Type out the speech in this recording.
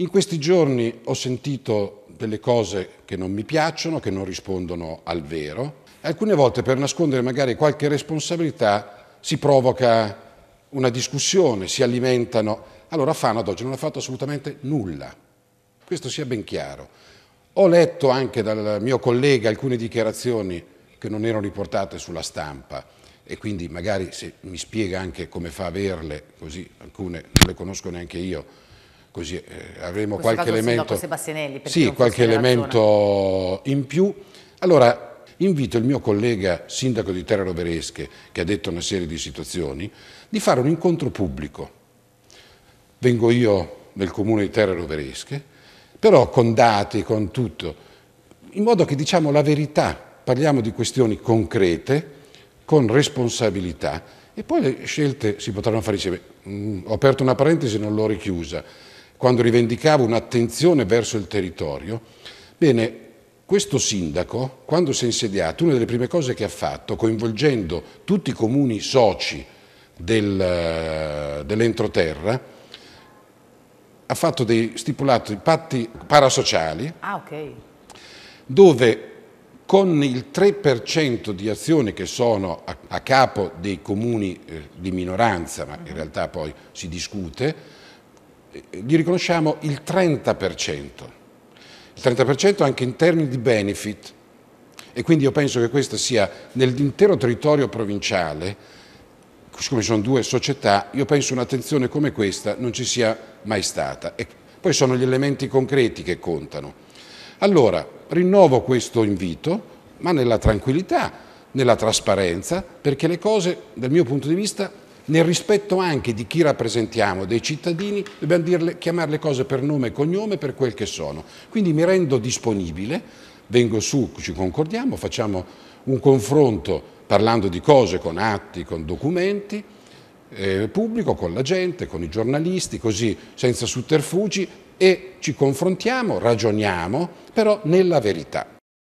In questi giorni ho sentito delle cose che non mi piacciono, che non rispondono al vero. Alcune volte per nascondere magari qualche responsabilità si provoca una discussione, si alimentano. Allora Fano ad oggi non ha fatto assolutamente nulla. Questo sia ben chiaro. Ho letto anche dal mio collega alcune dichiarazioni che non erano riportate sulla stampa e quindi magari se mi spiega anche come fa a averle, così alcune non le conosco neanche io, così eh, avremo Questo qualche elemento, sì, qualche elemento in più. Allora invito il mio collega sindaco di Terra Roveresche, che ha detto una serie di situazioni, di fare un incontro pubblico. Vengo io nel comune di Terra Roveresche, però con dati, con tutto, in modo che diciamo la verità, parliamo di questioni concrete, con responsabilità e poi le scelte si potranno fare insieme. Mm, ho aperto una parentesi e non l'ho richiusa quando rivendicava un'attenzione verso il territorio, bene, questo sindaco, quando si è insediato, una delle prime cose che ha fatto, coinvolgendo tutti i comuni soci del, eh, dell'entroterra, ha fatto dei stipulati patti parasociali ah, okay. dove con il 3% di azioni che sono a, a capo dei comuni eh, di minoranza, ma in mm-hmm. realtà poi si discute, gli riconosciamo il 30%, il 30% anche in termini di benefit e quindi io penso che questa sia nell'intero territorio provinciale, siccome sono due società, io penso un'attenzione come questa non ci sia mai stata. E poi sono gli elementi concreti che contano. Allora, rinnovo questo invito, ma nella tranquillità, nella trasparenza, perché le cose, dal mio punto di vista, nel rispetto anche di chi rappresentiamo, dei cittadini, dobbiamo dirle, chiamare le cose per nome e cognome per quel che sono. Quindi mi rendo disponibile, vengo su, ci concordiamo, facciamo un confronto parlando di cose con atti, con documenti, eh, pubblico, con la gente, con i giornalisti, così senza sotterfugi e ci confrontiamo, ragioniamo, però nella verità.